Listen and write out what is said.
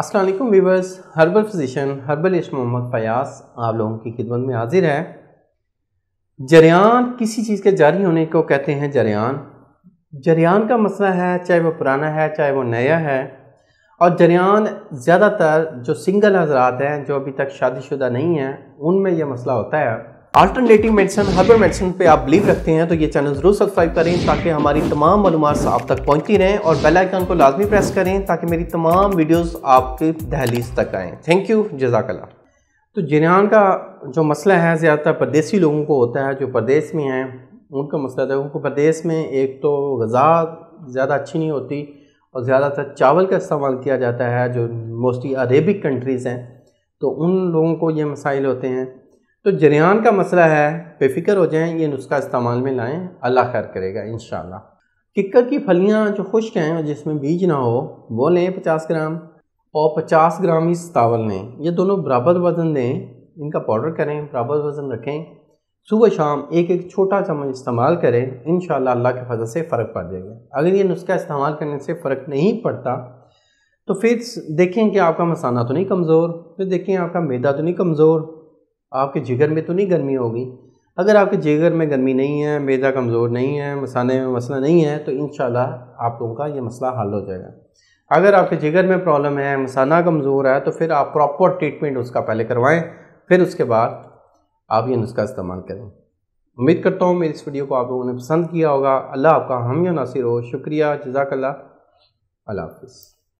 Aslam viewers herbal physician herbalist Mohammad Fayaz आप लोगों की खिदमत में हाजिर है जरियान किसी चीज़ के जारी होने को कहते हैं जरियान जरियान का मसला है चाहे वो पुराना है चाहे वो नया है और जरियान ज़्यादातर जो सिंगल हजरात हैं जो अभी तक शादीशुदा नहीं हैं उनमें यह मसला होता है अल्टरनेटिव मेडिसिन हर्बल मेडिसिन पे आप बिलीव रखते हैं तो ये चैनल ज़रूर सब्सक्राइब करें ताकि हमारी तमाम मालूम आप तक पहुँचती रहें और बेल आइकन को लाजमी प्रेस करें ताकि मेरी तमाम वीडियोस आपके दहलीज तक आएँ थैंक यू जजाकला तो जरियान का जो मसला है ज़्यादातर परदेसी लोगों को होता है जो परदेश में हैं उनका मसला था उनको परदेश में एक तो गज़ा ज़्यादा अच्छी नहीं होती और ज़्यादातर चावल का इस्तेमाल किया जाता है जो मोस्टली अरेबिक कंट्रीज़ हैं तो उन लोगों को ये मसाइल होते हैं तो जरियान का मसला है बेफिक्र हो जाएं ये नुस्खा इस्तेमाल में लाएं अल्लाह खैर करेगा इन किक्कर की फलियाँ जो खुश्क हैं और जिसमें बीज ना हो वो लें पचास ग्राम और पचास ग्राम ही तावल लें ये दोनों बराबर वज़न दें इनका पाउडर करें बराबर वज़न रखें सुबह शाम एक एक छोटा चम्मच इस्तेमाल करें इन अल्लाह के फजल से फ़र्क पड़ जाएगा अगर ये नुस्खा इस्तेमाल करने से फ़र्क नहीं पड़ता तो फिर देखें कि आपका मसाना तो नहीं कमज़ोर फिर देखें आपका मैदा तो नहीं कमज़ोर आपके जिगर में तो नहीं गर्मी होगी अगर आपके जिगर में गर्मी नहीं है मेदा कमज़ोर नहीं है मसाने में मसला नहीं है तो इन आप लोगों का ये मसला हल हो जाएगा अगर आपके जिगर में प्रॉब्लम है मसाना कमज़ोर है तो फिर आप प्रॉपर ट्रीटमेंट उसका पहले करवाएं फिर उसके बाद आप ये नुस्खा इस्तेमाल करें उम्मीद करता हूँ मेरी इस वीडियो को आप लोगों ने पसंद किया होगा अल्लाह आपका हम नासिर हो शुक्रिया जजाकल्ला अल्लाह हाफिज़